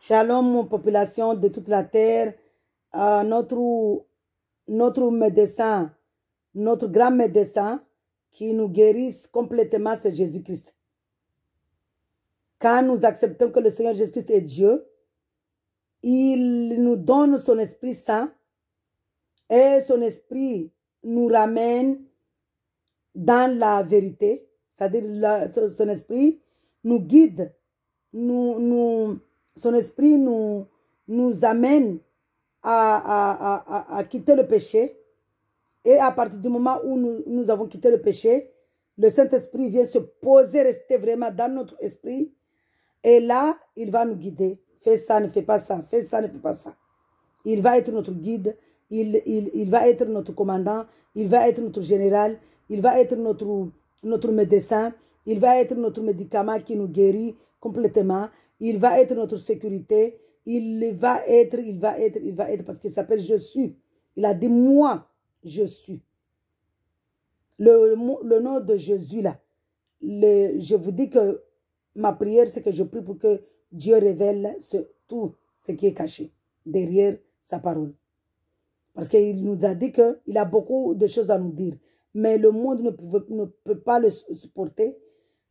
Shalom, population de toute la terre. notre, notre médecin, notre grand médecin qui nous guérisse complètement, c'est Jésus-Christ. Quand nous acceptons que le Seigneur Jésus-Christ est Dieu, il nous donne son Esprit Saint et son Esprit nous ramène dans la vérité, c'est-à-dire son Esprit nous guide, nous, nous, son esprit nous, amène à, quitter le péché. Et à partir du moment où nous, nous avons quitté le péché, le Saint-Esprit vient se poser, rester vraiment dans notre esprit. Et là, il va nous guider. Fais ça, ne fais pas ça. Fais ça, ne fais pas ça. Il va être notre guide. Il, il, il va être notre commandant. Il va être notre général. Il va être notre, notre médecin. Il va être notre médicament qui nous guérit complètement. Il va être notre sécurité. Il va être, il va être, il va être, parce qu'il s'appelle Je suis. Il a dit Moi, je suis. Le, nom de Jésus, là, je vous dis que ma prière, c'est que je prie pour que Dieu révèle tout ce qui est caché derrière sa parole. Parce qu'il nous a dit qu'il a beaucoup de choses à nous dire. Mais le monde ne peut pas le supporter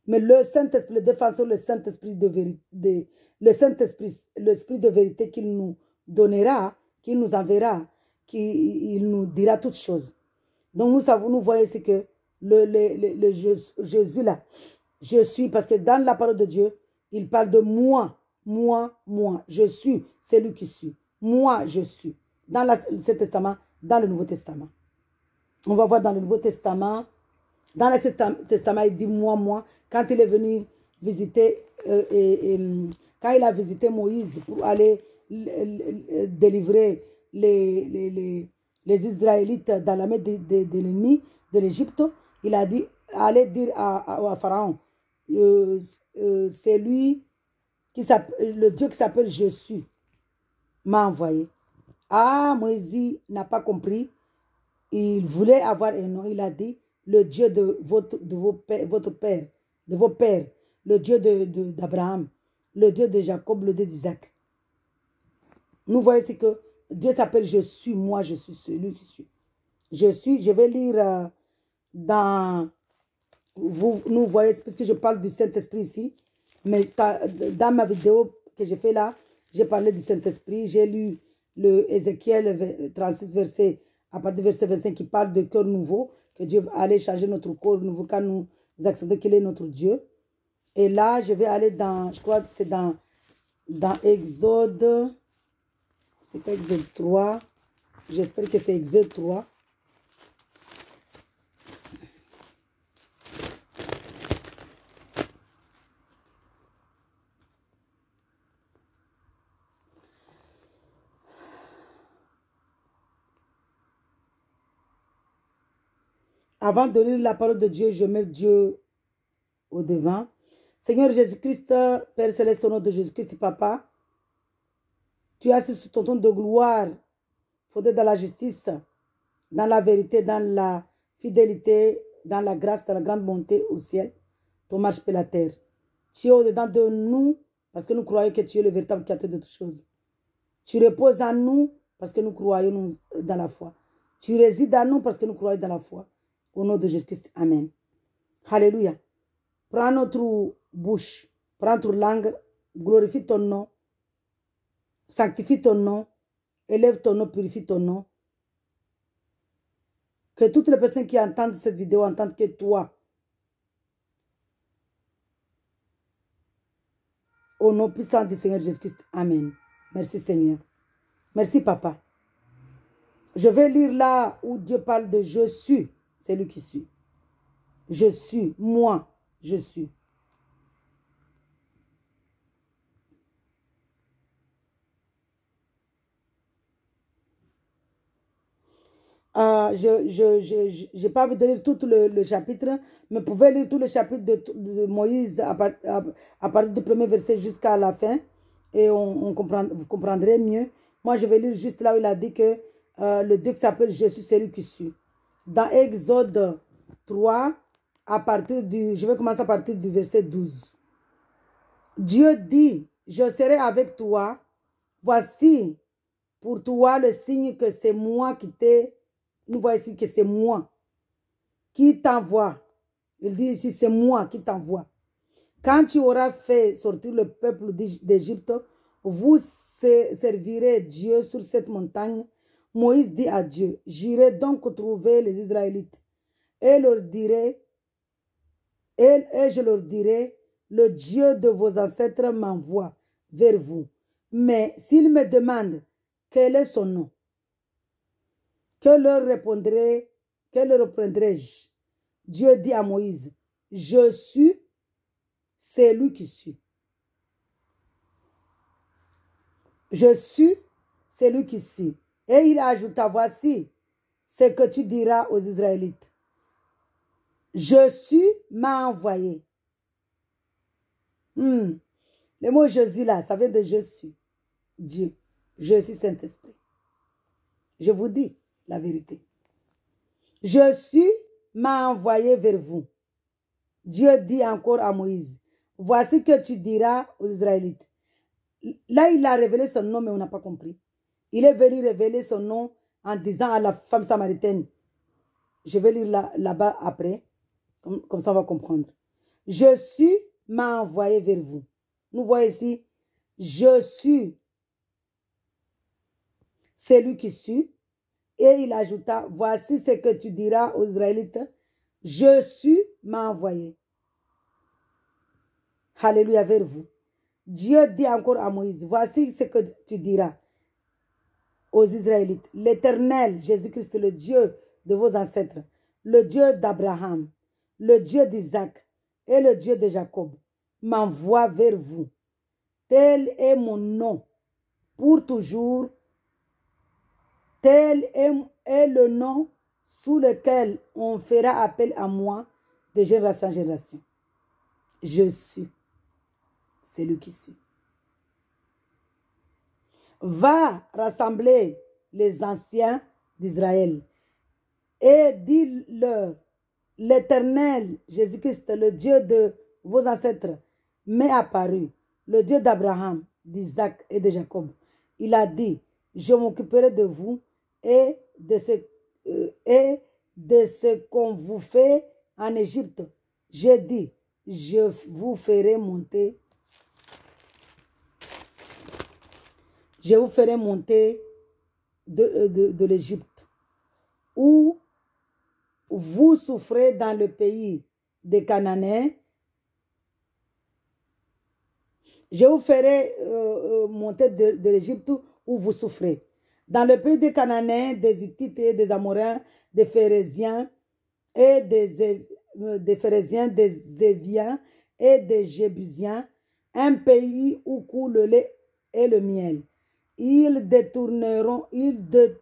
mais le Saint-Esprit, le défenseur, le Saint-Esprit de vérité, le Saint-Esprit, l'Esprit de vérité qu'il nous donnera, qu'il nous enverra, qu'il nous dira toutes choses. Donc nous savons, nous voyons c'est que le, le, Jésus, là, je suis, parce que dans la parole de Dieu, il parle de moi, moi, moi. Je suis c'est lui qui suis. Moi, je suis. Dans l'Ancien Testament, dans le Nouveau Testament. On va voir dans le Nouveau Testament, dans le Testament, il dit moi, moi, quand il est venu visiter, euh, et, quand il a visité Moïse pour aller délivrer les, les, Israélites dans la main de, de, l'ennemi de l'Égypte, il a dit, allez dire à, Pharaon, euh, euh, c'est lui, qui le Dieu qui s'appelle Jésus, m'a envoyé. Ah, Moïse n'a pas compris. Il voulait avoir un nom. Il a dit, le Dieu de, votre, de vos pères, votre père, de vos pères, le Dieu d'Abraham, le Dieu de Jacob, le Dieu d'Isaac. Nous voyons ici que Dieu s'appelle Je suis, moi je suis celui qui suis. Je suis, je vais lire euh, dans, vous, nous voyez, parce que je parle du Saint-Esprit ici, mais dans ma vidéo que j'ai fait là, j'ai parlé du Saint-Esprit, j'ai lu le Ézéchiel 36 verset, à partir du verset 25 qui parle de cœur nouveau, que Dieu va aller charger notre corps, nous voulons nous accepter qu'il est notre Dieu. Et là, je vais aller dans, je crois que c'est dans, dans Exode, c'est pas Exode 3, j'espère que c'est Exode 3. Avant de lire la parole de Dieu, je mets Dieu au devant. Seigneur Jésus-Christ, Père céleste, au nom de Jésus-Christ, Papa, tu as assis sur ton trône de gloire, fondé dans la justice, dans la vérité, dans la fidélité, dans la grâce, dans la grande bonté au ciel. Ton marche sur la terre. Tu es au-dedans de nous parce que nous croyons que tu es le véritable créateur de toutes choses. Tu reposes en nous parce que nous croyons dans la foi. Tu résides en nous parce que nous croyons dans la foi. Au nom de Jésus-Christ, Amen. Alléluia. Prends notre bouche, prends notre langue, glorifie ton nom, sanctifie ton nom, élève ton nom, purifie ton nom. Que toutes les personnes qui entendent cette vidéo entendent que toi, au nom puissant du Seigneur Jésus-Christ, Amen. Merci Seigneur. Merci Papa. Je vais lire là où Dieu parle de Je suis c'est lui qui suit. Je suis, moi, je suis. Euh, je n'ai pas envie de lire tout le, chapitre, mais vous pouvez lire tout le chapitre de, Moïse à, partir du premier verset jusqu'à la fin et on, comprend, vous comprendrez mieux. Moi, je vais lire juste là où il a dit que euh, le Dieu qui s'appelle Je suis lui qui suit dans Exode 3, à partir du, je vais commencer à partir du verset 12. Dieu dit, je serai avec toi. Voici pour toi le signe que c'est moi qui t'ai, nous voici que c'est moi qui t'envoie. Il dit ici, c'est moi qui t'envoie. Quand tu auras fait sortir le peuple d'Égypte, vous servirez Dieu sur cette montagne Moïse dit à Dieu, j'irai donc trouver les Israélites et leur dirai, et, je leur dirai, le Dieu de vos ancêtres m'envoie vers vous. Mais s'ils me demandent quel est son nom, que leur répondrai, je Dieu dit à Moïse, je suis, c'est lui qui suis. Je suis, c'est lui qui suis. Et il ajouta, voici ce que tu diras aux Israélites. Je suis m'a envoyé. Hmm. Le mot suis là, ça vient de je suis. Dieu. Je suis Saint-Esprit. Je vous dis la vérité. Je suis m'a envoyé vers vous. Dieu dit encore à Moïse, voici que tu diras aux Israélites. Là, il a révélé son nom, mais on n'a pas compris. Il est venu révéler son nom en disant à la femme samaritaine, je vais lire là-bas après, comme, comme, ça on va comprendre. Je suis m'a envoyé vers vous. Nous voyons ici, je suis celui qui suit. Et il ajouta, voici ce que tu diras aux Israélites, je suis m'a envoyé. Alléluia vers vous. Dieu dit encore à Moïse, voici ce que tu diras aux Israélites, l'Éternel, Jésus-Christ, le Dieu de vos ancêtres, le Dieu d'Abraham, le Dieu d'Isaac et le Dieu de Jacob, m'envoie vers vous. Tel est mon nom pour toujours. Tel est, le nom sous lequel on fera appel à moi de génération en génération. Je suis C'est lui qui suis va rassembler les anciens d'Israël et dis-leur, l'Éternel Jésus-Christ, le Dieu de vos ancêtres, m'est apparu, le Dieu d'Abraham, d'Isaac et de Jacob. Il a dit, je m'occuperai de vous et de ce, euh, et de ce qu'on vous fait en Égypte. J'ai dit, je vous ferai monter Je vous ferai monter euh, de, l'Égypte, où vous souffrez dans le pays des Cananéens. Je vous ferai euh, euh, monter de, l'Égypte où vous souffrez. Dans le pays des Cananéens, des Hittites et des Amorins, des Phérésiens et des, des des Éviens et des Jébusiens, un pays où coule le lait et le miel. Ils détourneront, ils, de,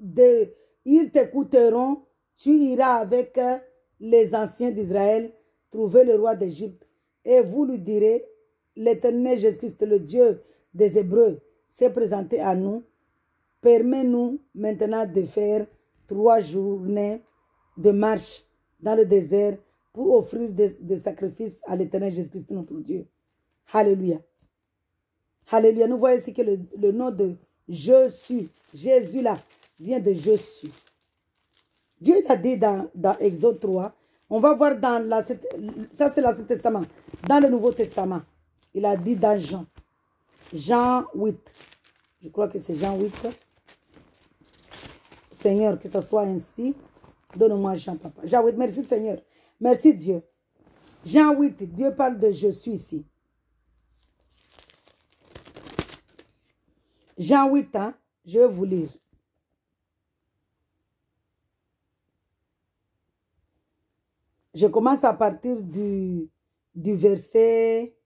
de, ils t'écouteront, tu iras avec euh, les anciens d'Israël trouver le roi d'Égypte et vous lui direz, l'Éternel Jésus-Christ, le Dieu des Hébreux, s'est présenté à nous. Permets-nous maintenant de faire trois journées de marche dans le désert pour offrir des, des sacrifices à l'Éternel Jésus-Christ, notre Dieu. Alléluia. Alléluia. Nous voyons ici que le, nom de je suis, Jésus là, vient de je suis. Dieu l'a dit dans, Exode 3. On va voir dans la, ça c'est l'Ancien Testament. Dans le Nouveau Testament, il a dit dans Jean. Jean 8. Je crois que c'est Jean 8. Seigneur, que ce soit ainsi. Donne-moi Jean, papa. Jean 8, merci Seigneur. Merci Dieu. Jean 8, Dieu parle de je suis ici. Jean 8, hein? je vais vous lire. Je commence à partir du, verset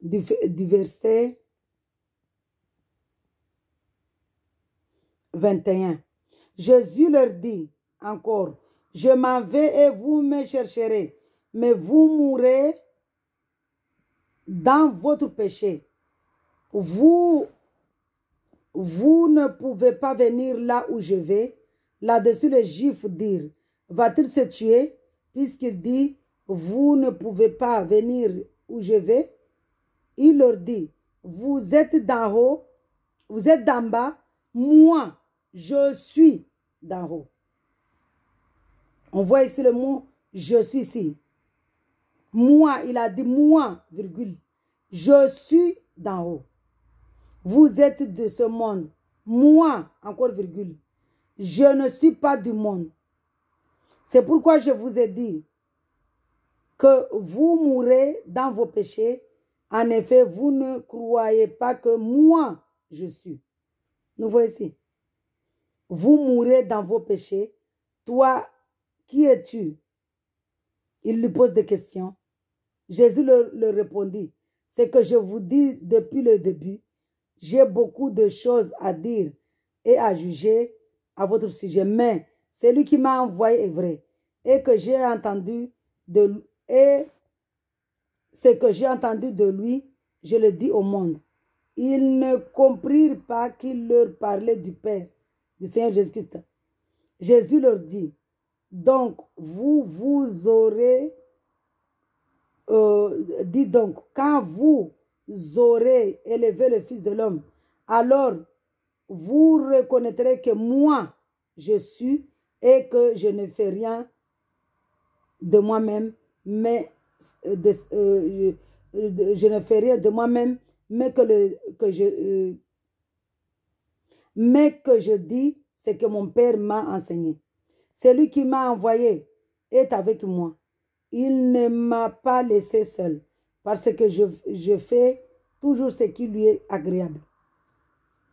du, du verset 21. Jésus leur dit encore, je m'en vais et vous me chercherez, mais vous mourrez dans votre péché. Vous, vous ne pouvez pas venir là où je vais. Là-dessus, les Juifs dirent, va-t-il se tuer? Puisqu'il dit, vous ne pouvez pas venir où je vais. Il leur dit, vous êtes d'en haut, vous êtes d'en bas, moi, je suis d'en haut. On voit ici le mot je suis ici. Moi, il a dit moi, virgule. Je suis d'en haut. Vous êtes de ce monde. Moi, encore virgule, je ne suis pas du monde. C'est pourquoi je vous ai dit que vous mourrez dans vos péchés. En effet, vous ne croyez pas que moi, je suis. Nous voici. Vous mourrez dans vos péchés. Toi, qui es-tu Il lui pose des questions. Jésus leur, répondit, c'est que je vous dis depuis le début, j'ai beaucoup de choses à dire et à juger à votre sujet, mais celui qui m'a envoyé est vrai et que j'ai entendu de et ce que j'ai entendu de lui, je le dis au monde. Ils ne comprirent pas qu'il leur parlait du Père, du Seigneur Jésus-Christ. Jésus leur dit, donc vous vous aurez euh, dit donc, quand vous aurez élevé le Fils de l'homme, alors vous reconnaîtrez que moi, je suis et que je ne fais rien de moi-même, mais euh, euh, je, ne fais rien de moi-même, mais que, le, que je... Euh, mais que je dis ce que mon Père m'a enseigné. Celui qui m'a envoyé est avec moi. Il ne m'a pas laissé seul, parce que je, fais toujours ce qui lui est agréable.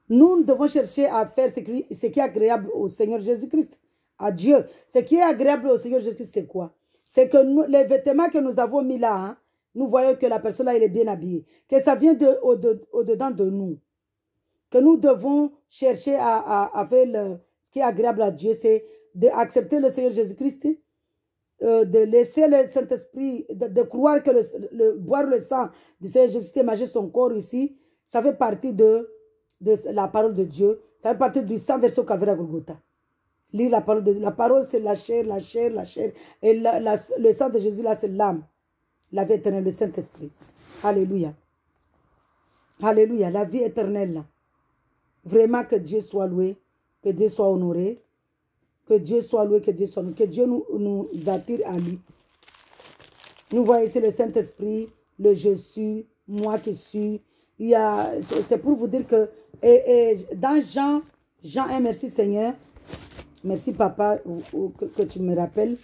Nous devons chercher à faire ce qui, est agréable au Seigneur Jésus-Christ, à Dieu. Ce qui est agréable au Seigneur Jésus-Christ, c'est quoi C'est que les vêtements que nous avons mis là, hein, nous voyons que la personne là, elle est bien habillée, que ça vient de, au-dedans de, nous. Que nous devons chercher à, faire le, ce qui est agréable à Dieu, c'est d'accepter le Seigneur Jésus-Christ euh, de laisser le Saint-Esprit, de, croire que le, boire le sang du Saint Jésus et manger son corps ici, ça fait partie de, de la parole de Dieu. Ça fait partie du sang versé au Calvaire à Golgotha. Lire la parole de La parole, c'est la chair, la chair, la chair. Et le sang de Jésus, là, c'est l'âme. La vie éternelle, le Saint-Esprit. Alléluia. Alléluia. La vie éternelle, Vraiment que Dieu soit loué, que Dieu soit honoré. Que Dieu soit loué, que Dieu soit loué, que Dieu nous, attire à lui. Nous voyons ici le Saint-Esprit, le Je suis, moi qui suis. C'est pour vous dire que et, dans Jean, Jean 1, merci Seigneur, merci Papa que, tu me rappelles.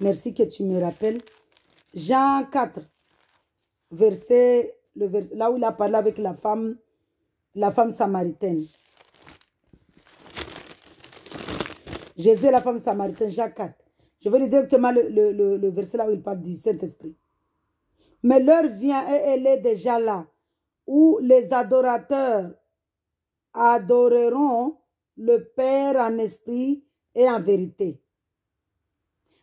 Merci que tu me rappelles. Jean 4, verset, le là où il a parlé avec la femme, la femme samaritaine. Jésus et la femme samaritaine, Jacques 4. Je vais lire directement le, le, le, le verset là où il parle du Saint-Esprit. Mais l'heure vient et elle est déjà là, où les adorateurs adoreront le Père en esprit et en vérité.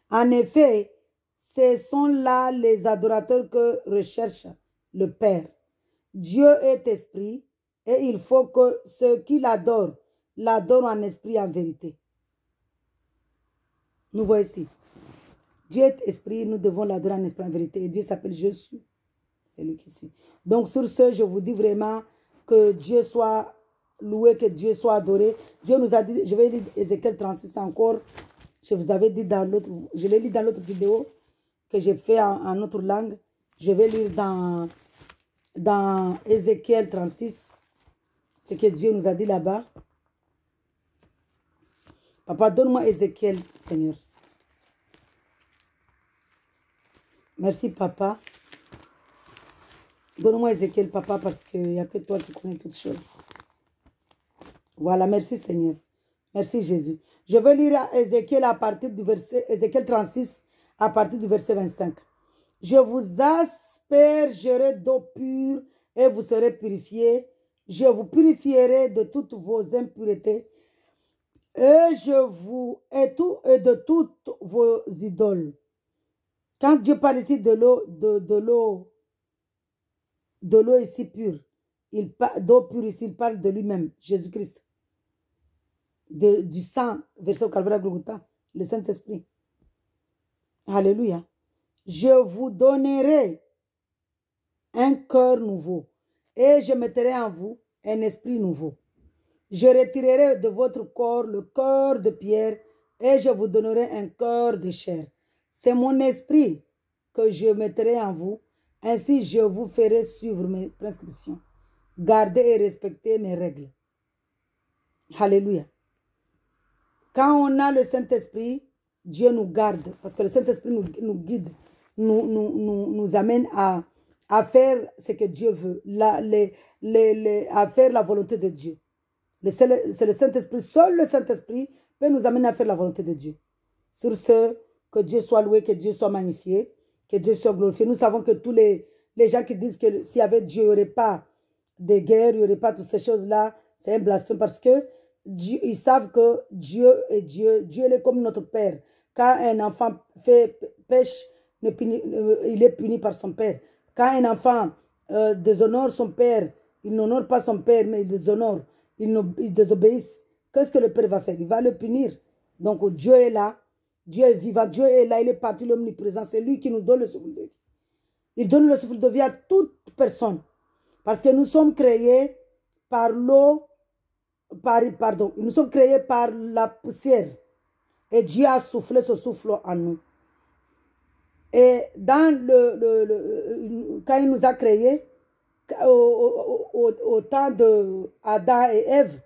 En effet, ce sont là les adorateurs que recherche le Père. Dieu est esprit et il faut que ceux qui l'adorent l'adorent en esprit et en vérité. Nous voici. Dieu est esprit, nous devons l'adorer en esprit en vérité. Et Dieu s'appelle Jésus. C'est lui qui suit. Donc sur ce, je vous dis vraiment que Dieu soit loué, que Dieu soit adoré. Dieu nous a dit, je vais lire Ézéchiel 36 encore. Je vous avais dit dans l'autre, je l'ai lu dans l'autre vidéo que j'ai fait en, autre langue. Je vais lire dans, dans Ézéchiel 36 ce que Dieu nous a dit là-bas. Papa, donne-moi Ézéchiel, Seigneur. Merci, Papa. Donne-moi Ézéchiel, Papa, parce qu'il n'y a que toi qui connais toutes choses. Voilà, merci, Seigneur. Merci, Jésus. Je vais lire à Ézéchiel à partir du verset, Ézéchiel 36, à partir du verset 25. Je vous aspergerai d'eau pure et vous serez purifiés. Je vous purifierai de toutes vos impuretés et je vous, et, tout, et de toutes vos idoles. Quand Dieu parle ici de l'eau, de, l'eau, de l'eau ici pure, il d'eau pure ici, il parle de lui-même, Jésus-Christ. Du sang verset au Calvaire le Saint-Esprit. Alléluia. Je vous donnerai un cœur nouveau et je mettrai en vous un esprit nouveau. Je retirerai de votre corps le corps de pierre et je vous donnerai un corps de chair. C'est mon esprit que je mettrai en vous. Ainsi, je vous ferai suivre mes prescriptions. Gardez et respectez mes règles. Alléluia. Quand on a le Saint-Esprit, Dieu nous garde. Parce que le Saint-Esprit nous, guide, nous, nous, amène à, faire ce que Dieu veut, à faire la volonté de Dieu. C'est le Saint-Esprit, seul le Saint-Esprit peut nous amener à faire la volonté de Dieu. Sur ce, que Dieu soit loué, que Dieu soit magnifié, que Dieu soit glorifié. Nous savons que tous les, gens qui disent que s'il y avait Dieu, il n'y aurait pas de guerres, il n'y aurait pas toutes ces choses-là, c'est un blasphème parce que Dieu, ils savent que Dieu est Dieu. Dieu est comme notre Père. Quand un enfant fait pêche, euh, il est puni par son Père. Quand un enfant euh, déshonore son Père, il n'honore pas son Père, mais il déshonore ils, désobéissent, qu'est-ce que le Père va faire Il va le punir. Donc Dieu est là, Dieu est vivant, Dieu est là, il est parti l'omniprésent. C'est lui qui nous donne le souffle de vie. Il donne le souffle de vie à toute personne. Parce que nous sommes créés par l'eau, par, pardon, nous sommes créés par la poussière. Et Dieu a soufflé ce souffle en nous. Et dans le euh, quand il nous a créés, au, temps de Adam et Ève,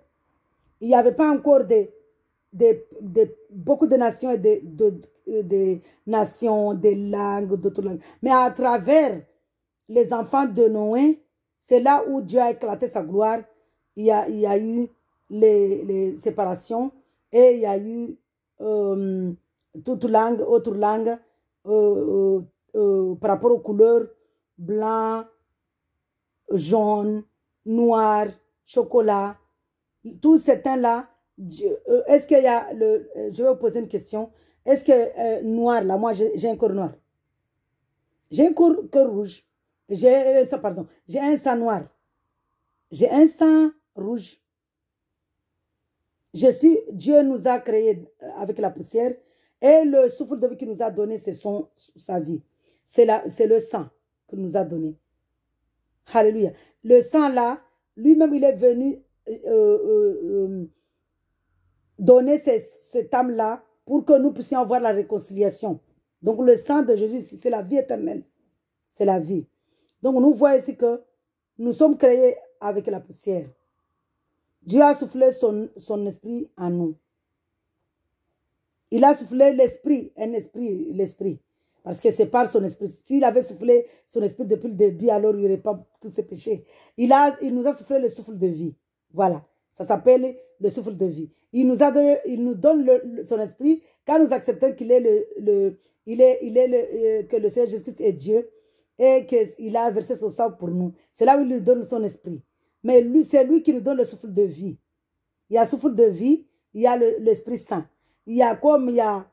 il n'y avait pas encore beaucoup de nations et de, de, nations, des langues, d'autres langues. Mais à travers les enfants de Noé, c'est là où Dieu a éclaté sa gloire. Il y a, il y a eu les, les, séparations et il y a eu euh, toute langue, autre langue, euh, euh, euh, par rapport aux couleurs, blanc, jaune, noir, chocolat, tous ces teints-là, euh, est-ce qu'il y a le. Euh, je vais vous poser une question. Est-ce que euh, noir, là, moi, j'ai un corps noir. J'ai un corps rouge. J'ai ça, pardon. J'ai un sang noir. J'ai un sang rouge. Je suis, Dieu nous a créés avec la poussière et le souffle de vie qu'il nous a donné, c'est son, sa vie. C'est le sang qu'il nous a donné. Alléluia. Le sang là, lui-même, il est venu euh, euh, euh, donner cette, âme là pour que nous puissions avoir la réconciliation. Donc le sang de Jésus, c'est la vie éternelle. C'est la vie. Donc nous voyons ici que nous sommes créés avec la poussière. Dieu a soufflé son, son esprit en nous. Il a soufflé l'esprit, un esprit, l'esprit. Parce que c'est par son esprit. S'il avait soufflé son esprit depuis le début, alors il n'y aurait pas tous ses péchés. Il, il nous a soufflé le souffle de vie. Voilà. Ça s'appelle le souffle de vie. Il nous, a il nous donne son esprit quand nous acceptons qu'il est le, il est, il est le, euh, que le Seigneur Jésus-Christ est Dieu et qu'il a versé son sang pour nous. C'est là où il nous donne son esprit. Mais lui, c'est lui qui nous donne le souffle de vie. Il y a le souffle de vie, il y a l'Esprit Saint. Il y a comme il y a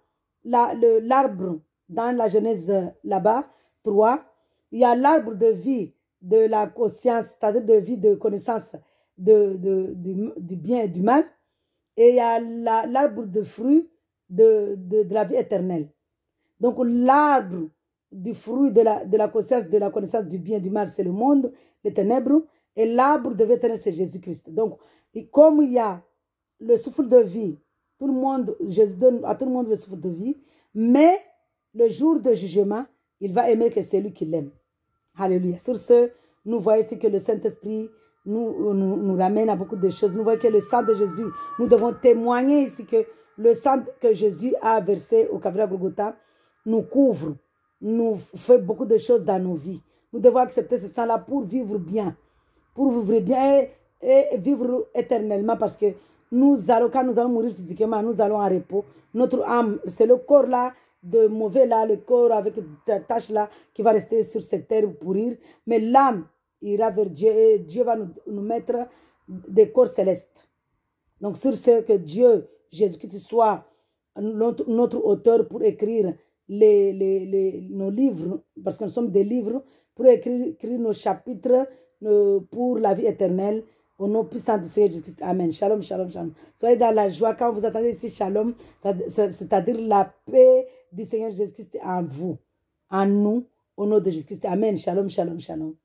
l'arbre dans la Genèse euh, là-bas, 3, il y a l'arbre de vie de la conscience, c'est-à-dire de vie de connaissance de, de, du, bien et du mal, et il y a l'arbre de fruit de, de, la vie éternelle. Donc l'arbre du fruit de la, de la conscience, de la connaissance du bien et du mal, c'est le monde, les ténèbres, et l'arbre de vie éternelle, c'est Jésus-Christ. Donc, comme il y a le souffle de vie, tout le monde, Jésus donne à tout le monde le souffle de vie, mais le jour de jugement, il va aimer que c'est lui qui l'aime. Alléluia. Sur ce, nous voyons ici que le Saint-Esprit nous, nous, ramène à beaucoup de choses. Nous voyons que le sang de Jésus, nous devons témoigner ici que le sang que Jésus a versé au Calvary Golgotha nous couvre, nous fait beaucoup de choses dans nos vies. Nous devons accepter ce sang-là pour vivre bien, pour vivre bien et, et, vivre éternellement parce que nous allons, quand nous allons mourir physiquement, nous allons en repos. Notre âme, c'est le corps-là de mauvais là, le corps avec ta tâche là qui va rester sur cette terre pourrir. Mais l'âme ira vers Dieu et Dieu va nous, nous mettre des corps célestes. Donc sur ce que Dieu, Jésus-Christ soit notre, notre, auteur pour écrire les, les, nos livres, parce que nous sommes des livres, pour écrire, nos chapitres pour la vie éternelle. Au nom puissant du Seigneur Jésus-Christ. Amen. Shalom, shalom, shalom. Soyez dans la joie. Quand vous attendez ici, shalom, c'est-à-dire la paix du Seigneur Jésus-Christ en vous, en nous, au nom de Jésus-Christ. Amen. Shalom, shalom, shalom.